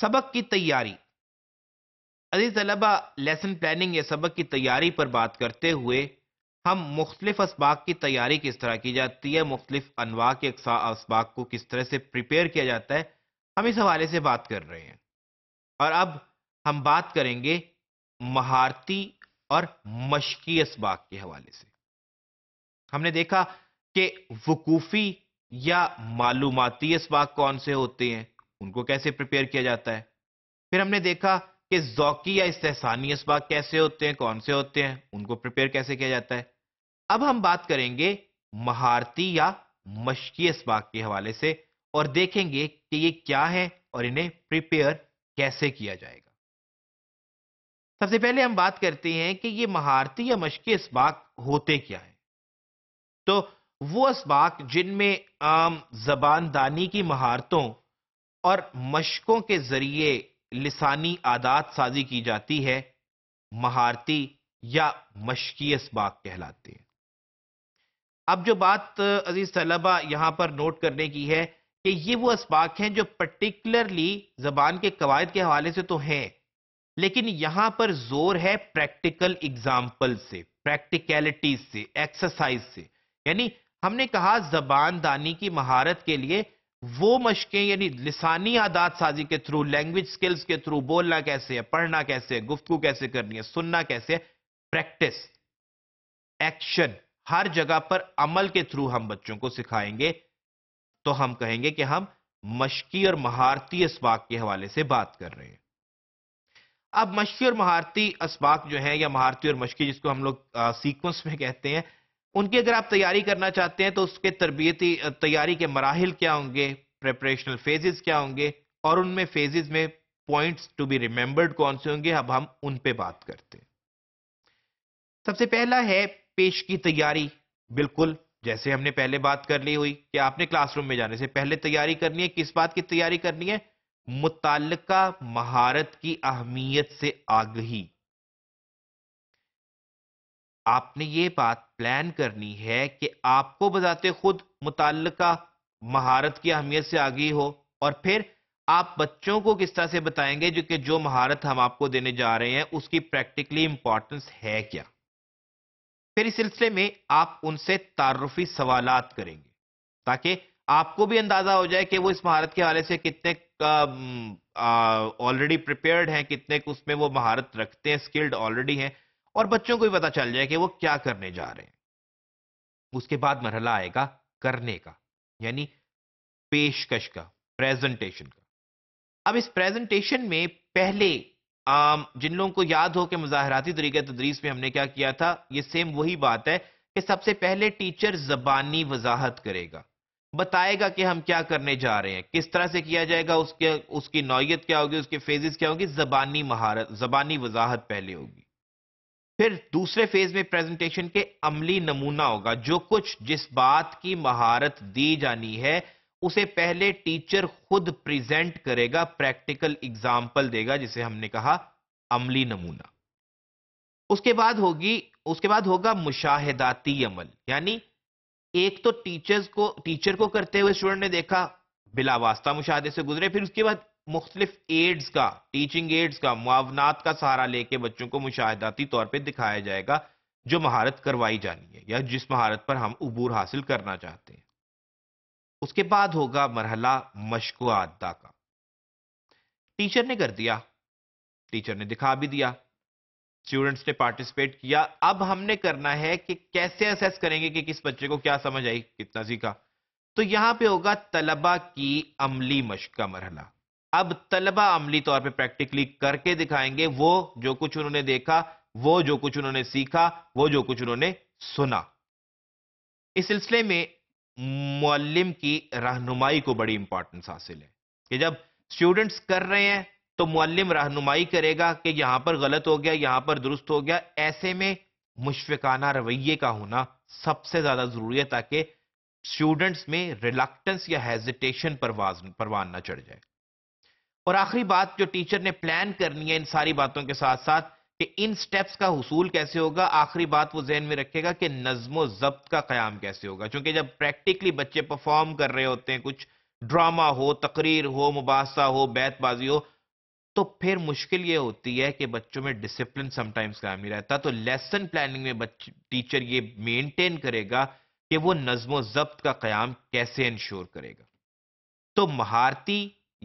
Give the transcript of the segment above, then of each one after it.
सबक की तैयारी अजीज तलबा लेसन प्लानिंग या सबक की तैयारी पर बात करते हुए हम मुख्तलिफ इसबाक की तैयारी किस तरह की जाती है मुख्तलिफ अनवा के इसबाक को किस तरह से प्रिपेयर किया जाता है हम इस हवाले से बात कर रहे हैं और अब हम बात करेंगे महारती और मशकी इसबाक के हवाले से हमने देखा कि वकूफ़ी या मालूमती इसबाक कौन से होते हैं उनको कैसे प्रिपेयर किया जाता है फिर हमने देखा कि जौकी या इस्तेसानी इसबाक कैसे होते हैं कौन से होते हैं उनको प्रिपेयर कैसे किया जाता है अब हम बात करेंगे महारती या मशकी इसबाक के हवाले से और देखेंगे कि ये क्या है और इन्हें प्रिपेयर कैसे किया जाएगा सबसे पहले हम बात करते हैं कि ये महारती या मशकी इसबाक होते क्या है तो वो इसबाक जिनमें आम जबानदानी की महारतों और मशकों के जरिए लिसानी आदात साजी की जाती है महारती या मशकी इसबाक कहलाते हैं अब जो बात अजीज तलबा यहां पर नोट करने की है कि ये वो इसबाक हैं जो पर्टिकुलरली जबान के कवायद के हवाले से तो हैं लेकिन यहां पर जोर है प्रैक्टिकल एग्जाम्पल से प्रैक्टिकलिटीज से एक्सरसाइज से यानी हमने कहा जबान दानी की महारत के लिए वो मशकें यानी लिसानी आदात साजी के थ्रू लैंग्वेज स्किल्स के थ्रू बोलना कैसे है पढ़ना कैसे है गुफ्तु कैसे करनी है सुनना कैसे है प्रैक्टिस एक्शन हर जगह पर अमल के थ्रू हम बच्चों को सिखाएंगे तो हम कहेंगे कि हम मशकी और महारती इसबाक के हवाले से बात कर रहे हैं अब मशकी और महारती इसबाक जो है या महारती और मशकी जिसको हम लोग सीक्वेंस में कहते हैं उनकी अगर आप तैयारी करना चाहते हैं तो उसके तरबियती तैयारी के मराहल क्या होंगे प्रेपरेशनल फेजेस क्या होंगे और उनमें फेजेस में पॉइंट्स टू बी रिमेंबर्ड कौन से होंगे अब हम उन पे बात करते हैं सबसे पहला है पेश की तैयारी बिल्कुल जैसे हमने पहले बात कर ली हुई कि आपने क्लासरूम में जाने से पहले तैयारी करनी है किस बात की तैयारी करनी है मुतल महारत की अहमियत से आगही आपने ये बात प्लान करनी है कि आपको बताते खुद मुतल महारत की अहमियत से आगे हो और फिर आप बच्चों को किस तरह से बताएंगे जो कि जो महारत हम आपको देने जा रहे हैं उसकी प्रैक्टिकली इंपॉर्टेंस है क्या फिर इस सिलसिले में आप उनसे तारफी सवाल करेंगे ताकि आपको भी अंदाजा हो जाए कि वो इस महारत के हवाले से कितने ऑलरेडी प्रिपेयर्ड हैं कितने उसमें वो महारत रखते हैं स्किल्ड ऑलरेडी हैं और बच्चों को भी पता चल जाए कि वो क्या करने जा रहे हैं उसके बाद मरहला आएगा करने का यानी पेशकश का प्रेजेंटेशन का अब इस प्रेजेंटेशन में पहले जिन लोगों को याद हो कि मुजाहराती तरीके तदरीस में हमने क्या किया था ये सेम वही बात है कि सबसे पहले टीचर जबानी वजाहत करेगा बताएगा कि हम क्या करने जा रहे हैं किस तरह से किया जाएगा उसके उसकी नौीयत क्या होगी उसके फेजेस क्या होगी जबानी महारत जबानी वजाहत पहले होगी फिर दूसरे फेज में प्रेजेंटेशन के अमली नमूना होगा जो कुछ जिस बात की महारत दी जानी है उसे पहले टीचर खुद प्रेजेंट करेगा प्रैक्टिकल एग्जाम्पल देगा जिसे हमने कहा अमली नमूना उसके बाद होगी उसके बाद होगा मुशाहिदाती अमल यानी एक तो टीचर्स को टीचर को करते हुए स्टूडेंट ने देखा बिलावास्ता मुशाहदे से गुजरे फिर उसके बाद मुख्तलिफ एड्स का टीचिंग एड्स का मुआवनात का सहारा लेके बच्चों को मुशाहदाती तौर पर दिखाया जाएगा जो महारत करवाई जानी है या जिस महारत पर हम अबूर हासिल करना चाहते हैं उसके बाद होगा मरहला मशको आदा का टीचर ने कर दिया टीचर ने दिखा भी दिया स्टूडेंट्स ने पार्टिसिपेट किया अब हमने करना है कि कैसे असेस करेंगे कि किस बच्चे को क्या समझ आई कितना सीखा तो यहां पे होगा तलबा की अमली मशक का मरहला अब तलबा अमली तौर पे प्रैक्टिकली करके दिखाएंगे वो जो कुछ उन्होंने देखा वो जो कुछ उन्होंने सीखा वो जो कुछ उन्होंने सुना इस सिलसिले में मुअल्लिम की रहनुमाई को बड़ी इंपॉर्टेंस हासिल है कि जब स्टूडेंट्स कर रहे हैं तो मुअल्लिम रहनुमाई करेगा कि यहां पर गलत हो गया यहां पर दुरुस्त हो गया ऐसे में मुशफिकाना रवैये का होना सबसे ज्यादा जरूरी है ताकि स्टूडेंट्स में रिलक्टेंस या हेजिटेशन परवाज परवान ना चढ़ जाए और आखिरी बात जो टीचर ने प्लान करनी है इन सारी बातों के साथ साथ कि इन स्टेप्स का हसूल कैसे होगा आखिरी बात वो जहन में रखेगा कि नज्म जब्त का क्याम कैसे होगा क्योंकि जब प्रैक्टिकली बच्चे परफॉर्म कर रहे होते हैं कुछ ड्रामा हो तकरीर हो मुबासा हो बैतबाजी हो तो फिर मुश्किल ये होती है कि बच्चों में डिसिप्लिन समटाइम्स कायम नहीं रहता तो लेसन प्लानिंग में टीचर ये मेनटेन करेगा कि वो नज्म जब्त का क्याम कैसे इंश्योर करेगा तो महारती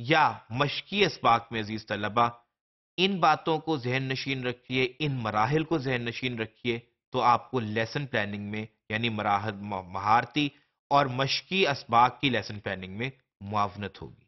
या मशक़ी इस्बाक में अजीज़ तलबा इन बातों को जहन नशीन रखिए इन मराहल को जहन नशीन रखिए तो आपको लेसन प्लानिंग में यानी महारती और मशक़ी इसबाक की लेसन प्लानिंग में मुआवनत होगी